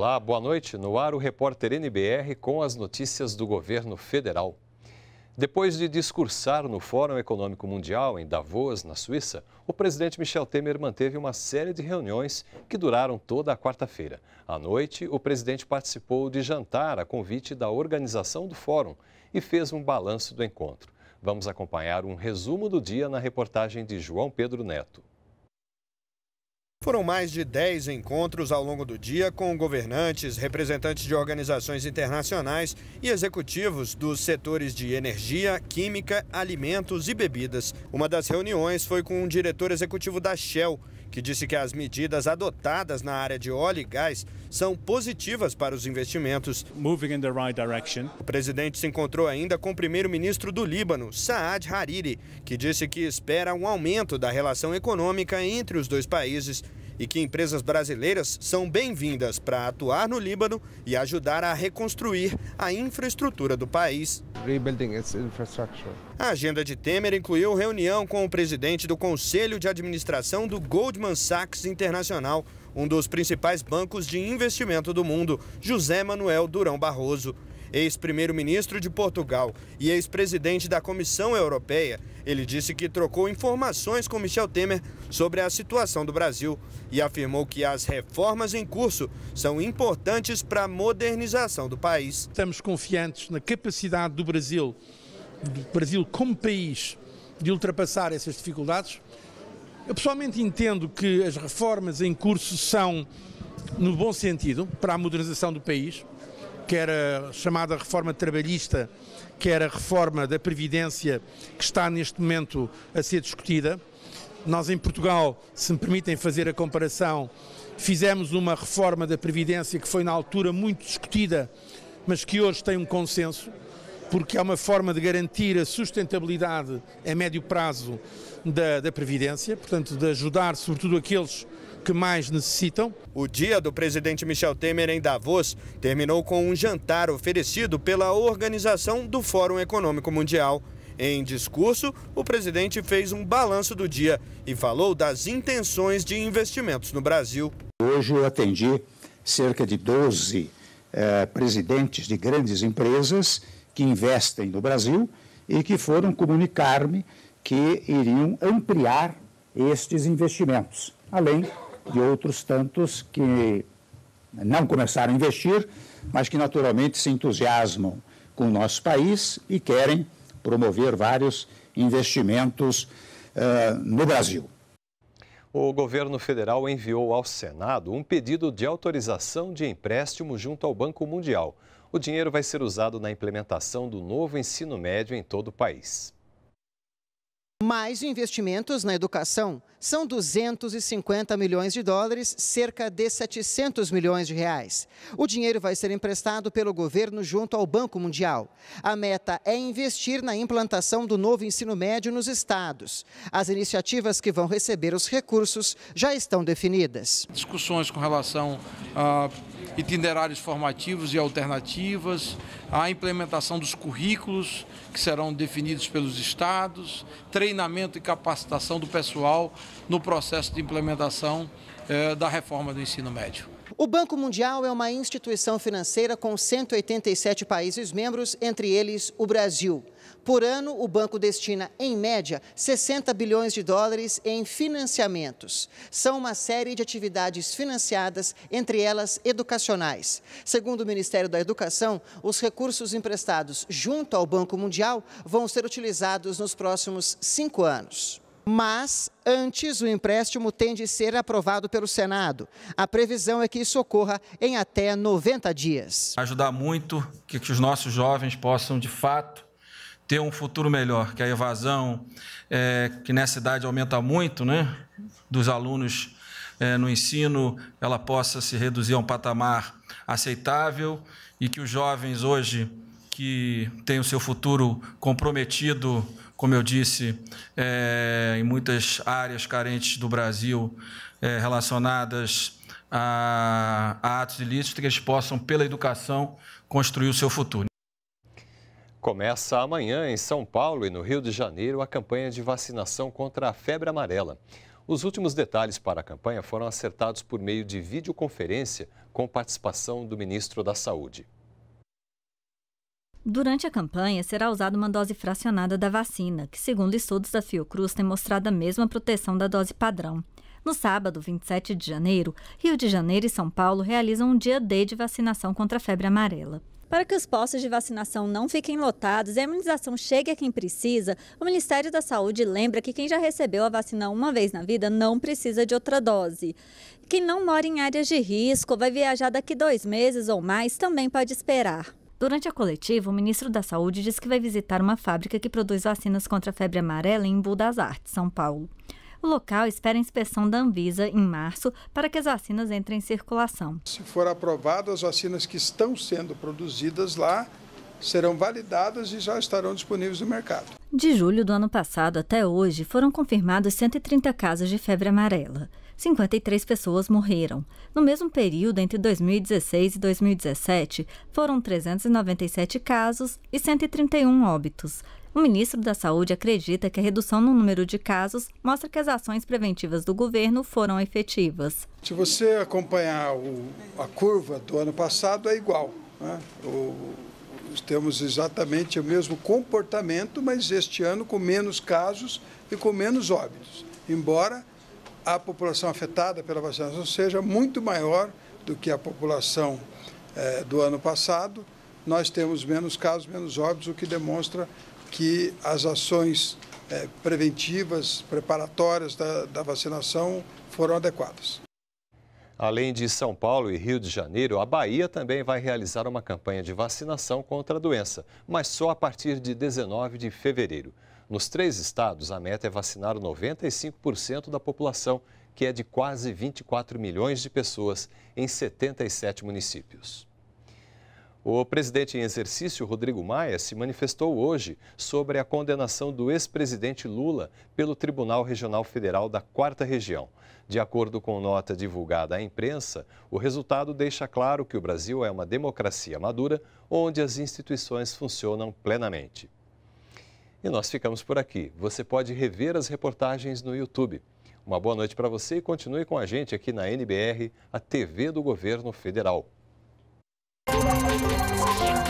Olá, boa noite. No ar, o repórter NBR com as notícias do governo federal. Depois de discursar no Fórum Econômico Mundial em Davos, na Suíça, o presidente Michel Temer manteve uma série de reuniões que duraram toda a quarta-feira. À noite, o presidente participou de jantar a convite da organização do fórum e fez um balanço do encontro. Vamos acompanhar um resumo do dia na reportagem de João Pedro Neto. Foram mais de 10 encontros ao longo do dia com governantes, representantes de organizações internacionais e executivos dos setores de energia, química, alimentos e bebidas. Uma das reuniões foi com o diretor executivo da Shell, que disse que as medidas adotadas na área de óleo e gás são positivas para os investimentos. Right o presidente se encontrou ainda com o primeiro-ministro do Líbano, Saad Hariri, que disse que espera um aumento da relação econômica entre os dois países e que empresas brasileiras são bem-vindas para atuar no Líbano e ajudar a reconstruir a infraestrutura do país rebuilding its infrastructure. A agenda de Temer incluiu reunião com o presidente do Conselho de Administração do Goldman Sachs Internacional, um dos principais bancos de investimento do mundo, José Manuel Durão Barroso ex-primeiro-ministro de Portugal e ex-presidente da Comissão Europeia, ele disse que trocou informações com Michel Temer sobre a situação do Brasil e afirmou que as reformas em curso são importantes para a modernização do país. Estamos confiantes na capacidade do Brasil, do Brasil como país, de ultrapassar essas dificuldades. Eu pessoalmente entendo que as reformas em curso são, no bom sentido, para a modernização do país quer a chamada reforma trabalhista, quer a reforma da Previdência, que está neste momento a ser discutida. Nós, em Portugal, se me permitem fazer a comparação, fizemos uma reforma da Previdência que foi, na altura, muito discutida, mas que hoje tem um consenso, porque é uma forma de garantir a sustentabilidade a médio prazo da, da Previdência, portanto, de ajudar, sobretudo, aqueles que mais necessitam. O dia do presidente Michel Temer em Davos terminou com um jantar oferecido pela organização do Fórum Econômico Mundial. Em discurso, o presidente fez um balanço do dia e falou das intenções de investimentos no Brasil. Hoje eu atendi cerca de 12 eh, presidentes de grandes empresas que investem no Brasil e que foram comunicar-me que iriam ampliar estes investimentos, além e outros tantos que não começaram a investir, mas que naturalmente se entusiasmam com o nosso país e querem promover vários investimentos uh, no Brasil. O governo federal enviou ao Senado um pedido de autorização de empréstimo junto ao Banco Mundial. O dinheiro vai ser usado na implementação do novo ensino médio em todo o país. Mais investimentos na educação são 250 milhões de dólares, cerca de 700 milhões de reais. O dinheiro vai ser emprestado pelo governo junto ao Banco Mundial. A meta é investir na implantação do novo ensino médio nos estados. As iniciativas que vão receber os recursos já estão definidas. Discussões com relação a itinerários formativos e alternativas, a implementação dos currículos que serão definidos pelos estados, três treinamento e capacitação do pessoal no processo de implementação eh, da reforma do ensino médio. O Banco Mundial é uma instituição financeira com 187 países membros, entre eles o Brasil. Por ano, o banco destina, em média, 60 bilhões de dólares em financiamentos. São uma série de atividades financiadas, entre elas educacionais. Segundo o Ministério da Educação, os recursos emprestados junto ao Banco Mundial vão ser utilizados nos próximos cinco anos mas antes o empréstimo tem de ser aprovado pelo Senado. A previsão é que isso ocorra em até 90 dias. Ajudar muito que, que os nossos jovens possam, de fato, ter um futuro melhor, que a evasão, é, que nessa idade aumenta muito, né, dos alunos é, no ensino, ela possa se reduzir a um patamar aceitável e que os jovens hoje que tem o seu futuro comprometido, como eu disse, é, em muitas áreas carentes do Brasil é, relacionadas a, a atos ilícitos, que eles possam, pela educação, construir o seu futuro. Começa amanhã em São Paulo e no Rio de Janeiro a campanha de vacinação contra a febre amarela. Os últimos detalhes para a campanha foram acertados por meio de videoconferência com participação do ministro da Saúde. Durante a campanha, será usada uma dose fracionada da vacina, que, segundo estudos da Fiocruz, tem mostrado a mesma proteção da dose padrão. No sábado, 27 de janeiro, Rio de Janeiro e São Paulo realizam um dia D de vacinação contra a febre amarela. Para que os postos de vacinação não fiquem lotados e a imunização chegue a quem precisa, o Ministério da Saúde lembra que quem já recebeu a vacina uma vez na vida não precisa de outra dose. Quem não mora em áreas de risco, vai viajar daqui dois meses ou mais, também pode esperar. Durante a coletiva, o ministro da Saúde disse que vai visitar uma fábrica que produz vacinas contra a febre amarela em Embu das Artes, São Paulo. O local espera a inspeção da Anvisa em março para que as vacinas entrem em circulação. Se for aprovadas, as vacinas que estão sendo produzidas lá serão validadas e já estarão disponíveis no mercado. De julho do ano passado até hoje, foram confirmados 130 casos de febre amarela. 53 pessoas morreram. No mesmo período, entre 2016 e 2017, foram 397 casos e 131 óbitos. O ministro da Saúde acredita que a redução no número de casos mostra que as ações preventivas do governo foram efetivas. Se você acompanhar o, a curva do ano passado, é igual. Né? O, temos exatamente o mesmo comportamento, mas este ano com menos casos e com menos óbitos. Embora a população afetada pela vacinação seja muito maior do que a população eh, do ano passado, nós temos menos casos, menos óbitos, o que demonstra que as ações eh, preventivas, preparatórias da, da vacinação foram adequadas. Além de São Paulo e Rio de Janeiro, a Bahia também vai realizar uma campanha de vacinação contra a doença, mas só a partir de 19 de fevereiro. Nos três estados, a meta é vacinar 95% da população, que é de quase 24 milhões de pessoas, em 77 municípios. O presidente em exercício, Rodrigo Maia, se manifestou hoje sobre a condenação do ex-presidente Lula pelo Tribunal Regional Federal da Quarta Região. De acordo com nota divulgada à imprensa, o resultado deixa claro que o Brasil é uma democracia madura onde as instituições funcionam plenamente. E nós ficamos por aqui. Você pode rever as reportagens no YouTube. Uma boa noite para você e continue com a gente aqui na NBR, a TV do Governo Federal. Música